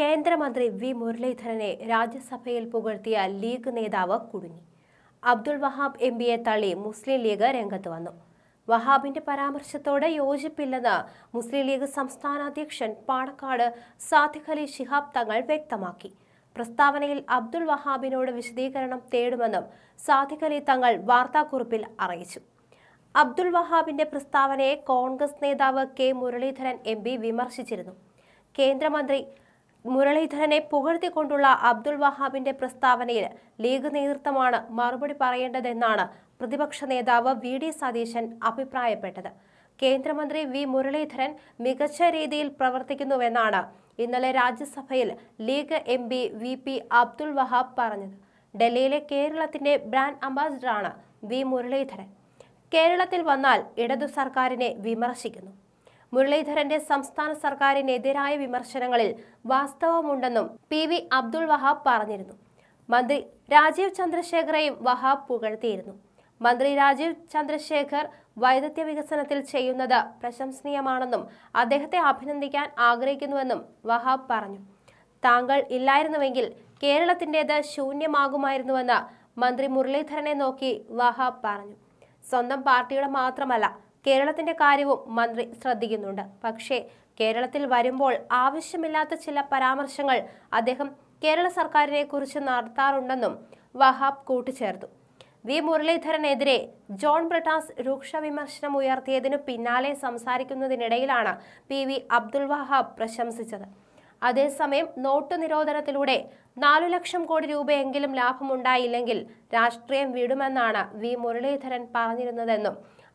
കേന്ദ്രമന്ത്രി വി മുരളീധരനെ രാജ്യസഭയിൽ പുകഴ്ത്തിയ ലീഗ് നേതാവ് കുടുങ്ങി അബ്ദുൾ വഹാബ് എം പിയെ തള്ളി മുസ്ലിം ലീഗ് രംഗത്ത് വന്നു വഹാബിന്റെ പരാമർശത്തോട് യോജിപ്പില്ലെന്ന് മുസ്ലിം ലീഗ് സംസ്ഥാന അധ്യക്ഷൻ പാണക്കാട് സാദിഖ് അലി ശിഹാബ് തങ്ങൾ വ്യക്തമാക്കി പ്രസ്താവനയിൽ അബ്ദുൾ വഹാബിനോട് വിശദീകരണം തേടുമെന്നും സാദിഖ് അലി തങ്ങൾ വാർത്താക്കുറിപ്പിൽ അറിയിച്ചു അബ്ദുൾ വഹാബിന്റെ പ്രസ്താവനയെ കോൺഗ്രസ് നേതാവ് കെ മുരളീധരൻ എം വിമർശിച്ചിരുന്നു കേന്ദ്രമന്ത്രി മുരളീധരനെ പുകഴ്ത്തിക്കൊണ്ടുള്ള അബ്ദുൾ വഹാബിന്റെ പ്രസ്താവനയിൽ ലീഗ് നേതൃത്വമാണ് മറുപടി പറയേണ്ടതെന്നാണ് പ്രതിപക്ഷ നേതാവ് വി ഡി സതീശൻ അഭിപ്രായപ്പെട്ടത് കേന്ദ്രമന്ത്രി വി മുരളീധരൻ മികച്ച രീതിയിൽ പ്രവർത്തിക്കുന്നുവെന്നാണ് ഇന്നലെ രാജ്യസഭയിൽ League M P P V Abdul Wahab പറഞ്ഞത് ഡൽഹിയിലെ കേരളത്തിന്റെ ബ്രാൻഡ് അംബാസിഡറാണ് വി മുരളീധരൻ കേരളത്തിൽ വന്നാൽ ഇടതു സർക്കാരിനെ വിമർശിക്കുന്നു മുരളീധരന്റെ സംസ്ഥാന സർക്കാരിനെതിരായ വിമർശനങ്ങളിൽ വാസ്തവമുണ്ടെന്നും പി വി അബ്ദുൾ വഹാബ് പറഞ്ഞിരുന്നു മന്ത്രി രാജീവ് ചന്ദ്രശേഖറെയും വഹാബ് പുകഴ്ത്തിയിരുന്നു മന്ത്രി രാജീവ് ചന്ദ്രശേഖർ വൈദഗ്ധ്യ വികസനത്തിൽ ചെയ്യുന്നത് പ്രശംസനീയമാണെന്നും അദ്ദേഹത്തെ അഭിനന്ദിക്കാൻ ആഗ്രഹിക്കുന്നുവെന്നും വഹാബ് പറഞ്ഞു താങ്കൾ ഇല്ലായിരുന്നുവെങ്കിൽ കേരളത്തിൻ്റേത് ശൂന്യമാകുമായിരുന്നുവെന്ന് മന്ത്രി മുരളീധരനെ നോക്കി വഹാബ് പറഞ്ഞു സ്വന്തം പാർട്ടിയുടെ മാത്രമല്ല കേരളത്തിന്റെ കാര്യവും മന്ത്രി ശ്രദ്ധിക്കുന്നുണ്ട് പക്ഷേ കേരളത്തിൽ വരുമ്പോൾ ആവശ്യമില്ലാത്ത ചില പരാമർശങ്ങൾ അദ്ദേഹം കേരള സർക്കാരിനെ കുറിച്ച് നടത്താറുണ്ടെന്നും വഹാബ് കൂട്ടിച്ചേർത്തു വി മുരളീധരനെതിരെ ജോൺ ബ്രിട്ടാസ് രൂക്ഷ വിമർശനം ഉയർത്തിയതിനു പിന്നാലെ സംസാരിക്കുന്നതിനിടയിലാണ് പി വി അബ്ദുൽ വഹാബ് പ്രശംസിച്ചത് അതേസമയം നോട്ടു നിരോധനത്തിലൂടെ നാലു ലക്ഷം കോടി രൂപയെങ്കിലും ലാഭമുണ്ടായില്ലെങ്കിൽ രാഷ്ട്രീയം വിടുമെന്നാണ് വി മുരളീധരൻ പറഞ്ഞിരുന്നതെന്നും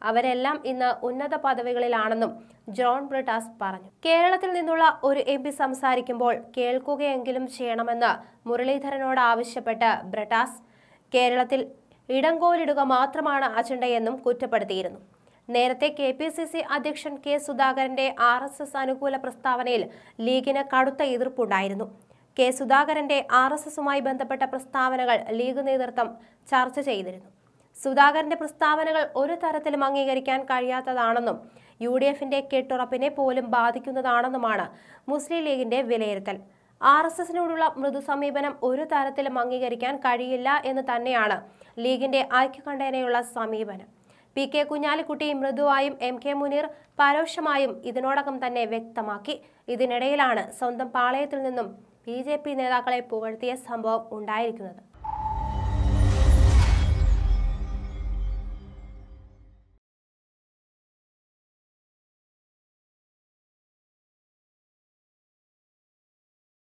അവരെല്ലാം ഇന്ന് ഉന്നത പദവികളിലാണെന്നും ജോൺ ബ്രിട്ടാസ് പറഞ്ഞു കേരളത്തിൽ നിന്നുള്ള ഒരു എം പി സംസാരിക്കുമ്പോൾ കേൾക്കുകയെങ്കിലും ചെയ്യണമെന്ന് മുരളീധരനോട് ആവശ്യപ്പെട്ട് ബ്രിട്ടാസ് കേരളത്തിൽ ഇടംകോലിടുക മാത്രമാണ് അജണ്ടയെന്നും കുറ്റപ്പെടുത്തിയിരുന്നു നേരത്തെ കെ പി സി സി അധ്യക്ഷൻ കെ സുധാകരന്റെ ആർ എസ് എസ് അനുകൂല പ്രസ്താവനയിൽ ലീഗിന് കടുത്ത എതിർപ്പുണ്ടായിരുന്നു കെ സുധാകരന്റെ ആർ എസ് എസുമായി ബന്ധപ്പെട്ട പ്രസ്താവനകൾ ലീഗ് നേതൃത്വം ചർച്ച ചെയ്തിരുന്നു സുധാകരന്റെ പ്രസ്താവനകൾ ഒരു തരത്തിലും അംഗീകരിക്കാൻ കഴിയാത്തതാണെന്നും യു ഡി എഫിന്റെ കെട്ടുറപ്പിനെ പോലും ബാധിക്കുന്നതാണെന്നുമാണ് മുസ്ലിം ലീഗിന്റെ വിലയിരുത്തൽ ആർ എസ് എസിനോടുള്ള മൃദു സമീപനം ഒരു തരത്തിലും അംഗീകരിക്കാൻ കഴിയില്ല എന്ന് തന്നെയാണ് ലീഗിന്റെ ഐക്യകണ്ഠേനയുള്ള സമീപനം പി കെ കുഞ്ഞാലിക്കുട്ടി മൃദുവായും എം കെ മുനീർ പരോക്ഷമായും ഇതിനോടകം തന്നെ വ്യക്തമാക്കി ഇതിനിടയിലാണ് സ്വന്തം പാളയത്തിൽ നിന്നും ബി നേതാക്കളെ പുകഴ്ത്തിയ സംഭവം ഉണ്ടായിരിക്കുന്നത്